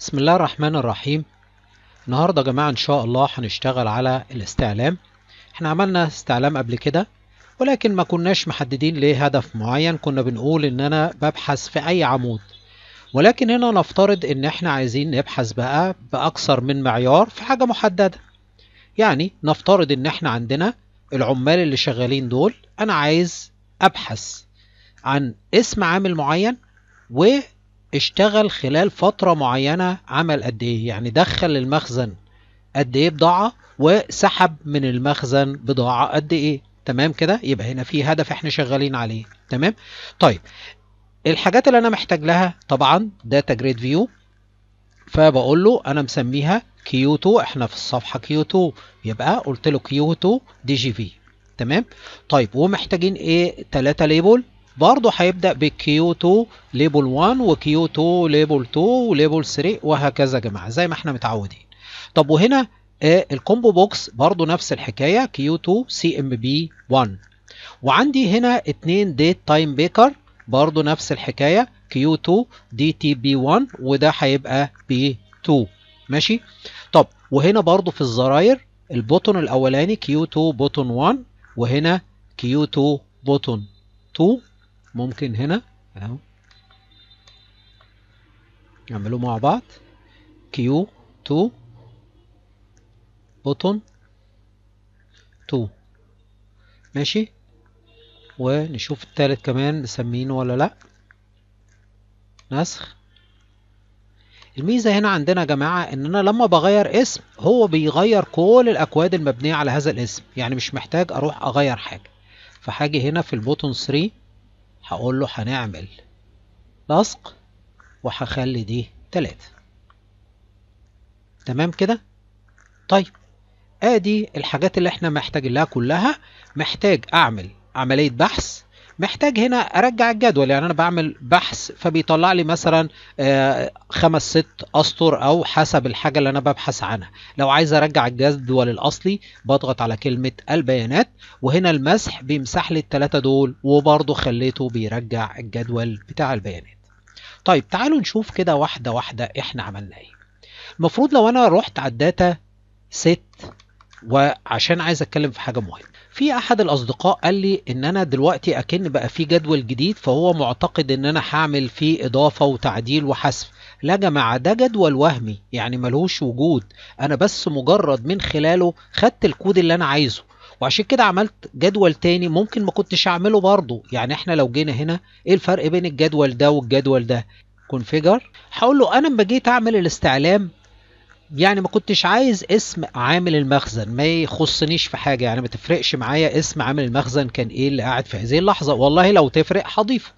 بسم الله الرحمن الرحيم النهارده يا جماعه ان شاء الله هنشتغل على الاستعلام احنا عملنا استعلام قبل كده ولكن ما كناش محددين ليه هدف معين كنا بنقول ان انا ببحث في اي عمود ولكن هنا نفترض ان احنا عايزين نبحث بقى باكثر من معيار في حاجه محدده يعني نفترض ان احنا عندنا العمال اللي شغالين دول انا عايز ابحث عن اسم عامل معين و اشتغل خلال فترة معينة عمل قد ايه يعني دخل المخزن قد ايه بضاعة وسحب من المخزن بضاعة قد ايه تمام كده يبقى هنا في هدف احنا شغالين عليه تمام طيب الحاجات اللي انا محتاج لها طبعا داتا جريد فيو فبقول له انا مسميها كيو 2 احنا في الصفحه كيو 2 يبقى قلت له كيو 2 دي جي في تمام طيب ومحتاجين ايه 3 ليبل برضه هيبدأ بكيو 2 ليبل 1 وكيو 2 ليبل 2 وليبل 3 وهكذا يا جماعة زي ما احنا متعودين طب وهنا آه، الكومبو بوكس برضه نفس الحكاية كيو 2 سي ام بي 1 وعندي هنا اثنين ديت تايم بيكر برضه نفس الحكاية كيو 2 دي تي بي 1 وده هيبقى بي 2 ماشي طب وهنا برضه في الزراير البوتون الاولاني كيو 2 بوتون 1 وهنا كيو 2 بوتون 2 ممكن هنا اهو نعملوه مع بعض كيو 2 بوتون 2 ماشي ونشوف التالت كمان مسمينه ولا لا نسخ الميزة هنا عندنا يا جماعة ان انا لما بغير اسم هو بيغير كل الاكواد المبنية على هذا الاسم يعني مش محتاج اروح اغير حاجة فحاجة هنا في البوتون 3 هقول له هنعمل لصق وهخلي دي تلاتة تمام كده طيب ادي الحاجات اللي احنا محتاجين لها كلها محتاج اعمل عملية بحث محتاج هنا ارجع الجدول يعني انا بعمل بحث فبيطلع لي مثلا آه، خمس ست اسطر او حسب الحاجه اللي انا ببحث عنها لو عايز ارجع الجدول الاصلي بضغط على كلمه البيانات وهنا المسح بيمسح لي الثلاثه دول وبرضه خليته بيرجع الجدول بتاع البيانات طيب تعالوا نشوف كده واحده واحده احنا عملنا ايه المفروض لو انا رحت على الداتا ست وعشان عايز اتكلم في حاجه مهمه في احد الاصدقاء قال لي ان انا دلوقتي اكن بقى في جدول جديد فهو معتقد ان انا هعمل فيه اضافه وتعديل وحذف لا يا جماعه ده جدول وهمي يعني ملهوش وجود انا بس مجرد من خلاله خدت الكود اللي انا عايزه وعشان كده عملت جدول تاني ممكن ما كنتش اعمله برضه يعني احنا لو جينا هنا ايه الفرق بين الجدول ده والجدول ده كونفيجر هقول له انا لما جيت اعمل الاستعلام يعني ما كنتش عايز اسم عامل المخزن ما يخصنيش في حاجة يعني ما تفرقش معايا اسم عامل المخزن كان ايه اللي قاعد في هذه اللحظة والله لو تفرق هضيفه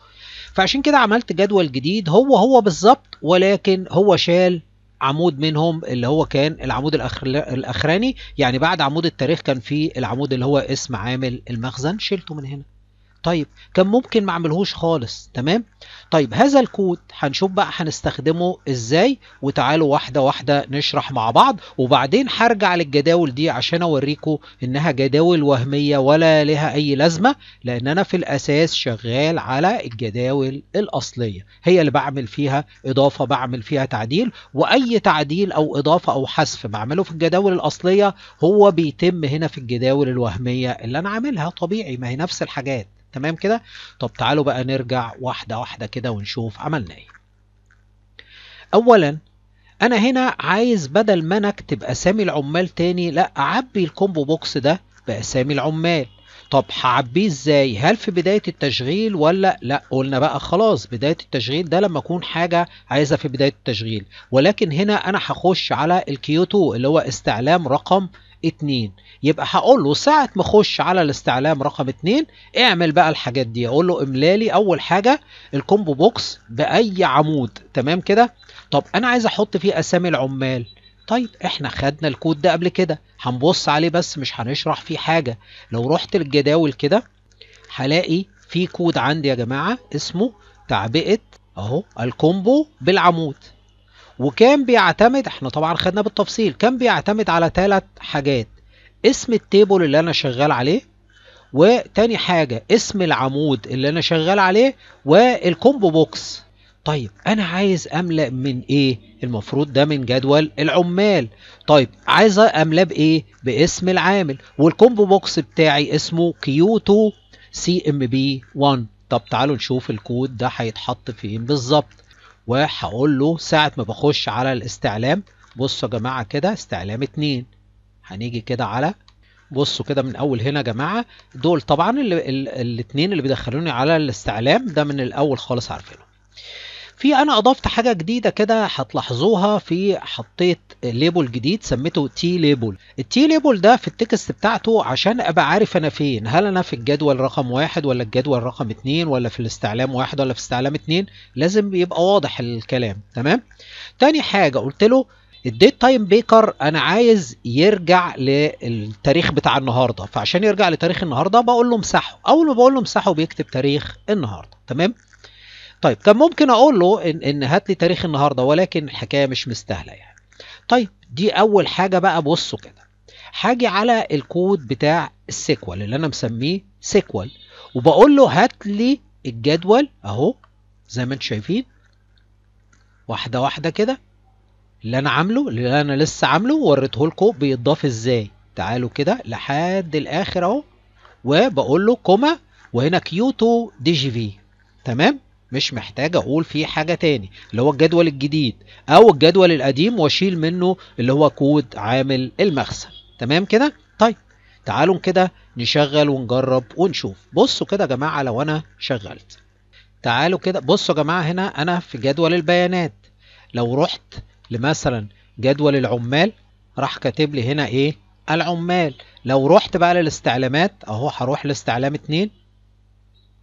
فعشان كده عملت جدول جديد هو هو بالظبط ولكن هو شال عمود منهم اللي هو كان العمود الاخراني يعني بعد عمود التاريخ كان في العمود اللي هو اسم عامل المخزن شلته من هنا طيب كان ممكن ما اعملهوش خالص تمام طيب هذا الكود هنشوف بقى هنستخدمه ازاي وتعالوا واحده واحده نشرح مع بعض وبعدين هرجع للجداول دي عشان اوريكم انها جداول وهميه ولا لها اي لازمه لان انا في الاساس شغال على الجداول الاصليه هي اللي بعمل فيها اضافه بعمل فيها تعديل واي تعديل او اضافه او حذف بعمله في الجداول الاصليه هو بيتم هنا في الجداول الوهميه اللي انا عاملها طبيعي ما هي نفس الحاجات تمام كده طب تعالوا بقى نرجع واحدة واحدة كده ونشوف عملنا ايه اولا انا هنا عايز بدل ما انا اكتب اسامي العمال تاني لا اعبي الكومبو بوكس ده باسامي العمال طب هعبيه ازاي هل في بداية التشغيل ولا لا قلنا بقى خلاص بداية التشغيل ده لما اكون حاجة عايزها في بداية التشغيل ولكن هنا انا هخش على الكيو 2 اللي هو استعلام رقم 2 يبقى هقول له ساعة ما اخش على الاستعلام رقم 2 اعمل بقى الحاجات دي اقول له املالي اول حاجة الكومبو بوكس باي عمود تمام كده طب انا عايز احط فيه اسامي العمال طيب احنا خدنا الكود ده قبل كده هنبص عليه بس مش هنشرح فيه حاجة لو رحت للجداول كده هلاقي في كود عندي يا جماعة اسمه تعبئة اهو الكومبو بالعمود وكان بيعتمد احنا طبعا خدنا بالتفصيل كان بيعتمد على ثلاث حاجات اسم التيبل اللي انا شغال عليه وتاني حاجة اسم العمود اللي انا شغال عليه والكومبو بوكس طيب انا عايز املأ من ايه المفروض ده من جدول العمال طيب عايز املأ بايه باسم العامل والكومبو بوكس بتاعي اسمه كيوتو سي ام بي 1 طب تعالوا نشوف الكود ده هيتحط فين بالظبط وهقول له ساعة ما بخش على الاستعلام بصوا يا جماعة كده استعلام اتنين هنيجي كده على بصوا كده من اول هنا يا جماعه دول طبعا الاتنين اللي, اللي بيدخلوني على الاستعلام ده من الاول خالص عارفينه في انا اضفت حاجه جديده كده هتلاحظوها في حطيت ليبل جديد سميته تي ليبل التي ليبل ده في التكست بتاعته عشان ابقى عارف انا فين هل انا في الجدول رقم واحد ولا الجدول رقم اتنين ولا في الاستعلام واحد ولا في استعلام اتنين لازم يبقى واضح الكلام تمام تاني حاجه قلت له الديت تايم بيكر انا عايز يرجع للتاريخ بتاع النهارده فعشان يرجع لتاريخ النهارده بقول له امسحه اول ما بقول له امسحه بيكتب تاريخ النهارده تمام طيب كان ممكن اقول له ان, إن هات لي تاريخ النهارده ولكن الحكايه مش مستاهله يعني طيب دي اول حاجه بقى بصوا كده هاجي على الكود بتاع السيكوال اللي انا مسميه سيكوال وبقول له هات لي الجدول اهو زي ما انتم شايفين واحده واحده كده اللي انا عامله اللي انا لسه عامله ووريته لكم بيتضاف ازاي تعالوا كده لحد الاخر اهو وبقول له كوما وهنا كيو 2 دي جي في تمام مش محتاج اقول فيه حاجه تاني اللي هو الجدول الجديد او الجدول القديم واشيل منه اللي هو كود عامل المخزن تمام كده طيب تعالوا كده نشغل ونجرب ونشوف بصوا كده يا جماعه لو انا شغلت تعالوا كده بصوا يا جماعه هنا انا في جدول البيانات لو رحت لمثلا جدول العمال راح كاتب لي هنا ايه العمال لو رحت بقى للاستعلامات اهو هروح لاستعلام 2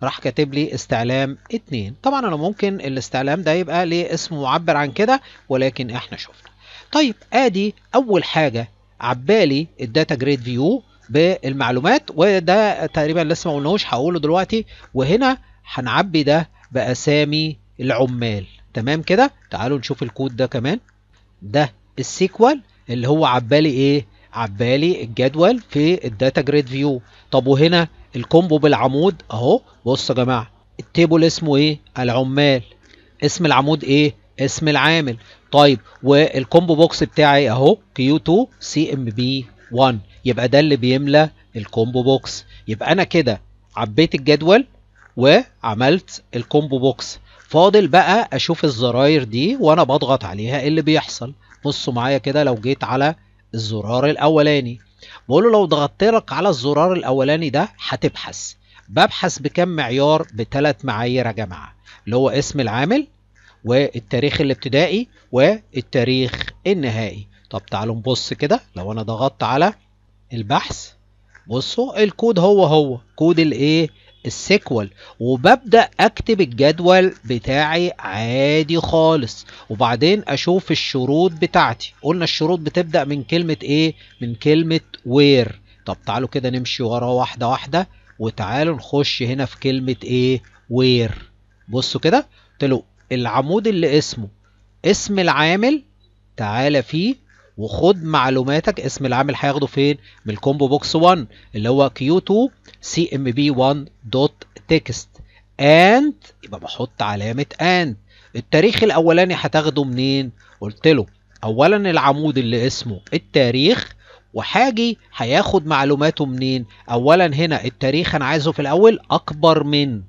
راح كاتب لي استعلام 2 طبعا انا ممكن الاستعلام ده يبقى ليه اسم معبر عن كده ولكن احنا شفنا طيب ادي اول حاجه عبالي الداتا جريد فيو بالمعلومات وده تقريبا لسه ما قلناهوش هقوله دلوقتي وهنا هنعبي ده باسامي العمال تمام كده تعالوا نشوف الكود ده كمان ده السيكوال اللي هو عبالي ايه عبالي الجدول في الداتا جريد فيو طب وهنا الكومبو بالعمود اهو بصوا يا جماعه التيبل اسمه ايه العمال اسم العمود ايه اسم العامل طيب والكومبو بوكس بتاعي اهو كيو 2 سي ام بي 1 يبقى ده اللي بيملى الكومبو بوكس يبقى انا كده عبيت الجدول وعملت الكومبو بوكس فاضل بقى اشوف الزراير دي وانا بضغط عليها ايه اللي بيحصل بصوا معايا كده لو جيت على الزرار الاولاني بقول له لو ضغطت لك على الزرار الاولاني ده هتبحث ببحث بكم معيار بثلاث معايير يا جماعه اللي هو اسم العامل والتاريخ الابتدائي والتاريخ النهائي طب تعالوا نبص كده لو انا ضغطت على البحث بصوا الكود هو هو كود الايه السيكوال وببدأ أكتب الجدول بتاعي عادي خالص وبعدين أشوف الشروط بتاعتي قلنا الشروط بتبدأ من كلمة إيه؟ من كلمة وير طب تعالوا كده نمشي ورا واحدة واحدة وتعالوا نخش هنا في كلمة إيه؟ وير بصوا كده قلت له العمود اللي اسمه اسم العامل تعالى فيه وخد معلوماتك اسم العامل هياخده فين من الكومبو بوكس 1 اللي هو كيو 2 دوت 1text اند يبقى بحط علامة اند التاريخ الأولاني هتاخده منين؟ قلت له أولا العمود اللي اسمه التاريخ وحاجي هياخد معلوماته منين؟ أولا هنا التاريخ أنا عايزه في الأول أكبر من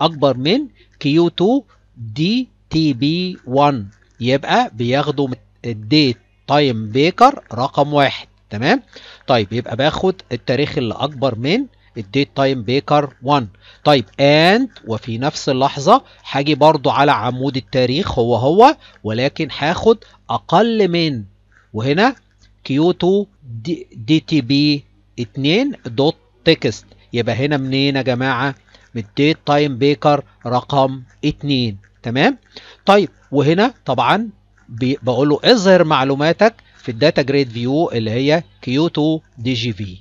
أكبر من كيو 2 دي تي بي 1 يبقى بياخده الديت تايم بيكر رقم واحد تمام طيب يبقى باخد التاريخ اللي اكبر من الديت تايم بيكر 1 طيب اند وفي نفس اللحظه هاجي برضو على عمود التاريخ هو هو ولكن هاخد اقل من وهنا كيوتو دي, دي تي بي 2 دوت تكست يبقى هنا منين يا جماعه من الديت تايم بيكر رقم 2 تمام طيب وهنا طبعا بقول له اظهر معلوماتك في الداتا جريد فيو اللي هي كيوتو دي جي في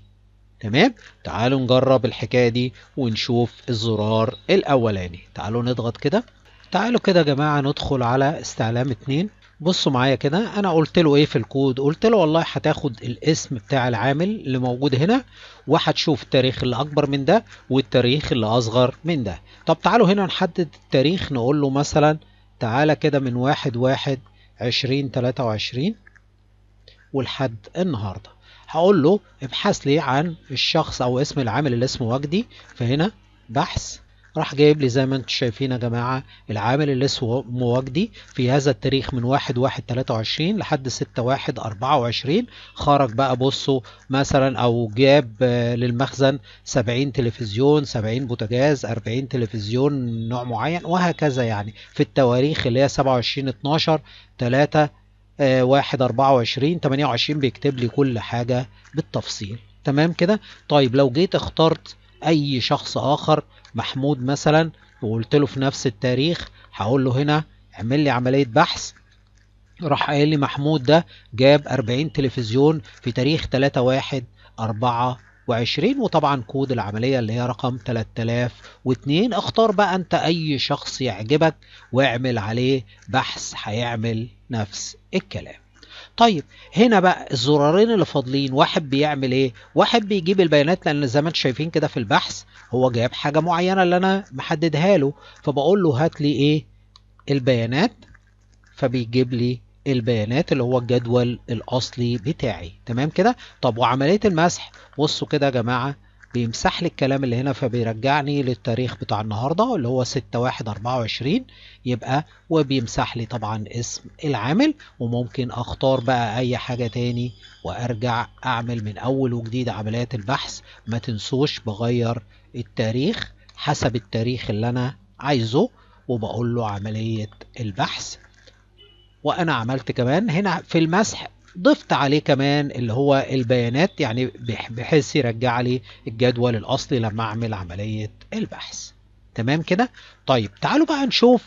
تمام تعالوا نجرب الحكايه دي ونشوف الزرار الاولاني تعالوا نضغط كده تعالوا كده يا جماعه ندخل على استعلام 2 بصوا معايا كده انا قلت له ايه في الكود قلت له والله هتاخد الاسم بتاع العامل اللي موجود هنا وهتشوف التاريخ اللي اكبر من ده والتاريخ اللي اصغر من ده طب تعالوا هنا نحدد التاريخ نقول له مثلا تعالى كده من واحد واحد عشرين تلاتة وعشرين ولحد النهاردة هقول له ابحث لي عن الشخص أو اسم العامل اللي اسمه وجدي فهنا بحث راح جايب لي زي ما انتم شايفين يا جماعه العامل اللي اسمه مواجدي في هذا التاريخ من 1 1 23 لحد 6 1 24 خرج بقى بصوا مثلا او جاب آه، للمخزن 70 تلفزيون 70 بوتاجاز 40 تلفزيون نوع معين وهكذا يعني في التواريخ اللي هي 27 12 3 1 24 28 بيكتب لي كل حاجه بالتفصيل تمام كده طيب لو جيت اخترت اي شخص اخر محمود مثلا وقلت له في نفس التاريخ هقول له هنا اعمل لي عملية بحث راح قايل لي محمود ده جاب 40 تلفزيون في تاريخ 3 1 4 وعشرين وطبعا كود العملية اللي هي رقم 3002 اختار بقى انت اي شخص يعجبك واعمل عليه بحث هيعمل نفس الكلام طيب هنا بقى الزرارين اللي فاضلين واحد بيعمل ايه واحد بيجيب البيانات لان زي ما انتم شايفين كده في البحث هو جايب حاجه معينه اللي انا محددها له فبقول له هات لي ايه البيانات فبيجيب لي البيانات اللي هو الجدول الاصلي بتاعي تمام كده طب وعمليه المسح بصوا كده يا جماعه بيمسح لي الكلام اللي هنا فبيرجعني للتاريخ بتاع النهارده اللي هو 6 1 24 يبقى وبيمسح لي طبعا اسم العامل وممكن اختار بقى اي حاجه تاني وارجع اعمل من اول وجديد عمليات البحث ما تنسوش بغير التاريخ حسب التاريخ اللي انا عايزه وبقول له عمليه البحث وانا عملت كمان هنا في المسح ضفت عليه كمان اللي هو البيانات يعني بحيث يرجع لي الجدول الاصلي لما اعمل عمليه البحث تمام كده طيب تعالوا بقى نشوف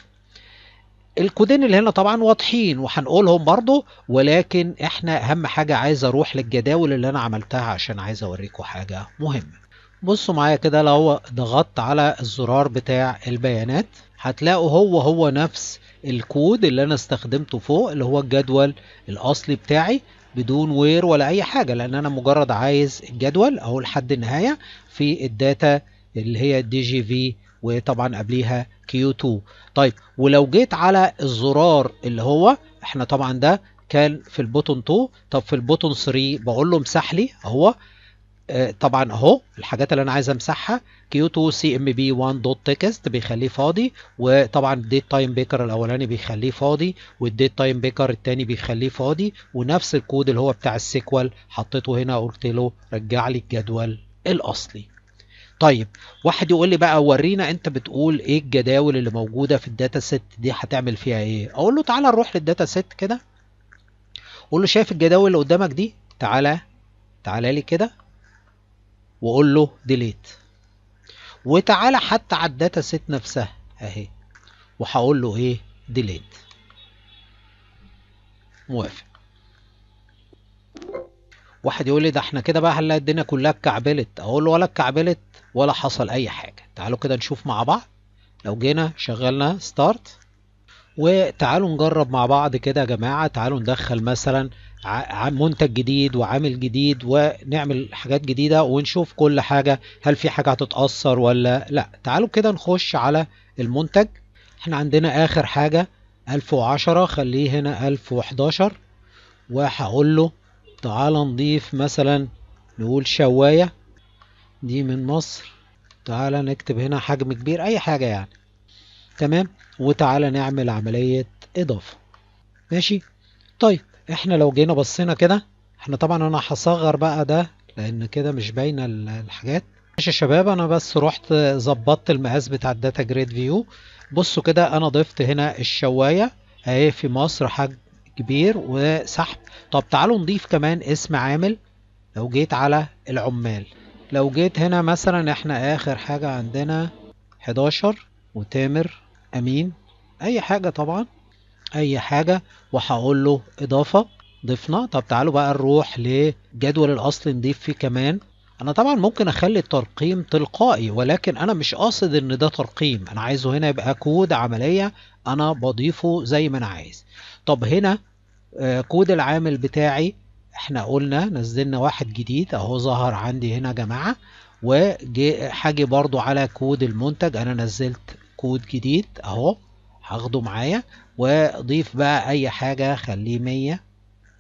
الكودين اللي هنا طبعا واضحين وهنقولهم برضو ولكن احنا اهم حاجه عايز اروح للجداول اللي انا عملتها عشان عايز اوريكم حاجه مهمه بصوا معايا كده لو ضغطت على الزرار بتاع البيانات هتلاقوا هو هو نفس الكود اللي انا استخدمته فوق اللي هو الجدول الاصلي بتاعي بدون وير ولا اي حاجة لان انا مجرد عايز الجدول اهو لحد النهاية في الداتا اللي هي دي جي في وطبعا قبليها كيو 2 طيب ولو جيت على الزرار اللي هو احنا طبعا ده كان في البوتون 2 طب في البوتون 3 بقول له امسح لي اهو طبعا اهو الحاجات اللي انا عايز امسحها كيوتو سي ام بي 1 دوت تكست بيخليه فاضي وطبعا الديت تايم بيكر الاولاني بيخليه فاضي والديت تايم بيكر الثاني بيخليه فاضي ونفس الكود اللي هو بتاع السيكوال حطيته هنا قلت له رجع لي الجدول الاصلي طيب واحد يقول لي بقى ورينا انت بتقول ايه الجداول اللي موجوده في الداتا ست دي هتعمل فيها ايه اقول له تعالى نروح للداتا ست كده قول له شايف الجداول اللي قدامك دي تعالى تعالى لي كده واقول له ديليت وتعالى حتى على الداتا سيت نفسها اهي وهقول له ايه ديليت موافق واحد يقول لي ده احنا كده بقى هنلاقي الدنيا كلها اتكعبلت اقول له ولا اتكعبلت ولا حصل اي حاجه تعالوا كده نشوف مع بعض لو جينا شغلنا ستارت وتعالوا نجرب مع بعض كده يا جماعة تعالوا ندخل مثلا منتج جديد وعامل جديد ونعمل حاجات جديدة ونشوف كل حاجة هل في حاجة هتتأثر ولا لا تعالوا كده نخش على المنتج احنا عندنا اخر حاجة 1010 خليه هنا 1011 وهقول له تعال نضيف مثلا نقول شواية دي من مصر تعال نكتب هنا حجم كبير اي حاجة يعني تمام وتعالى نعمل عملية إضافة ماشي طيب احنا لو جينا بصينا كده احنا طبعا انا هصغر بقى ده لان كده مش باينة الحاجات ماشي يا شباب انا بس رحت ظبطت المقاس بتاع الداتا جريد فيو بصوا كده انا ضفت هنا الشواية اهي في مصر حجم كبير وسحب طب تعالوا نضيف كمان اسم عامل لو جيت على العمال لو جيت هنا مثلا احنا اخر حاجة عندنا 11 وتامر امين اي حاجة طبعا اي حاجة وهقول له اضافة ضفنا طب تعالوا بقى نروح لجدول الاصل نضيف فيه كمان انا طبعا ممكن اخلي الترقيم تلقائي ولكن انا مش قاصد ان ده ترقيم انا عايزه هنا يبقى كود عملية انا بضيفه زي ما انا عايز طب هنا آه، كود العامل بتاعي احنا قلنا نزلنا واحد جديد اهو ظهر عندي هنا يا جماعة وحاجي برضو على كود المنتج انا نزلت كود جديد اهو هاخده معايا واضيف بقى اي حاجة خليه مية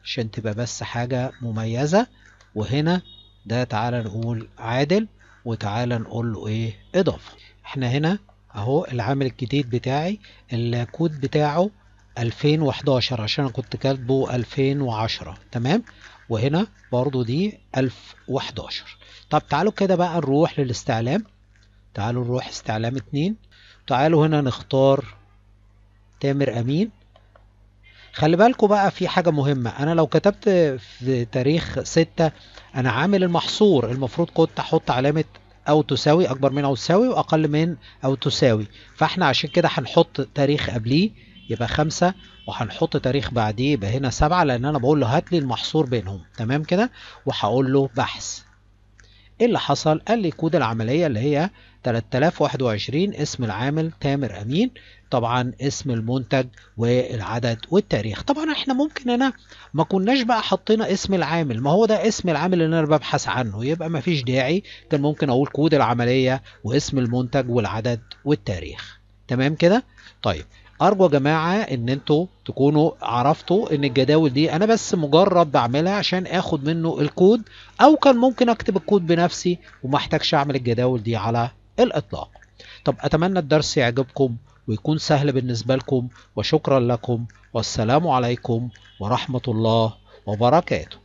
عشان تبقى بس حاجة مميزة وهنا ده تعالى نقول عادل وتعالى نقول له ايه اضافة احنا هنا اهو العامل الجديد بتاعي الكود بتاعه 2011 عشان انا كنت كاتبه 2010 تمام وهنا برضو دي 1011 طب تعالوا كده بقى نروح للاستعلام تعالوا نروح استعلام 2 تعالوا هنا نختار تامر أمين خلي بالكوا بقى في حاجة مهمة أنا لو كتبت في تاريخ ستة أنا عامل المحصور المفروض كنت أحط علامة أو تساوي أكبر من أو تساوي وأقل من أو تساوي فإحنا عشان كده هنحط تاريخ قبليه يبقى خمسة وهنحط تاريخ بعديه يبقى هنا سبعة لأن أنا بقول له هات لي المحصور بينهم تمام كده وهقول له بحث إيه اللي حصل؟ قال لي كود العملية اللي هي 3021 اسم العامل تامر أمين طبعا اسم المنتج والعدد والتاريخ طبعا احنا ممكن هنا ما كناش بقى حطينا اسم العامل ما هو ده اسم العامل اللي انا ببحث عنه يبقى ما فيش داعي كان ممكن اقول كود العملية واسم المنتج والعدد والتاريخ تمام كده طيب ارجو يا جماعه ان انتوا تكونوا عرفتوا ان الجداول دي انا بس مجرد بعملها عشان اخد منه الكود او كان ممكن اكتب الكود بنفسي وما احتاجش اعمل الجداول دي على الإطلاق طب أتمنى الدرس يعجبكم ويكون سهل بالنسبة لكم وشكرا لكم والسلام عليكم ورحمة الله وبركاته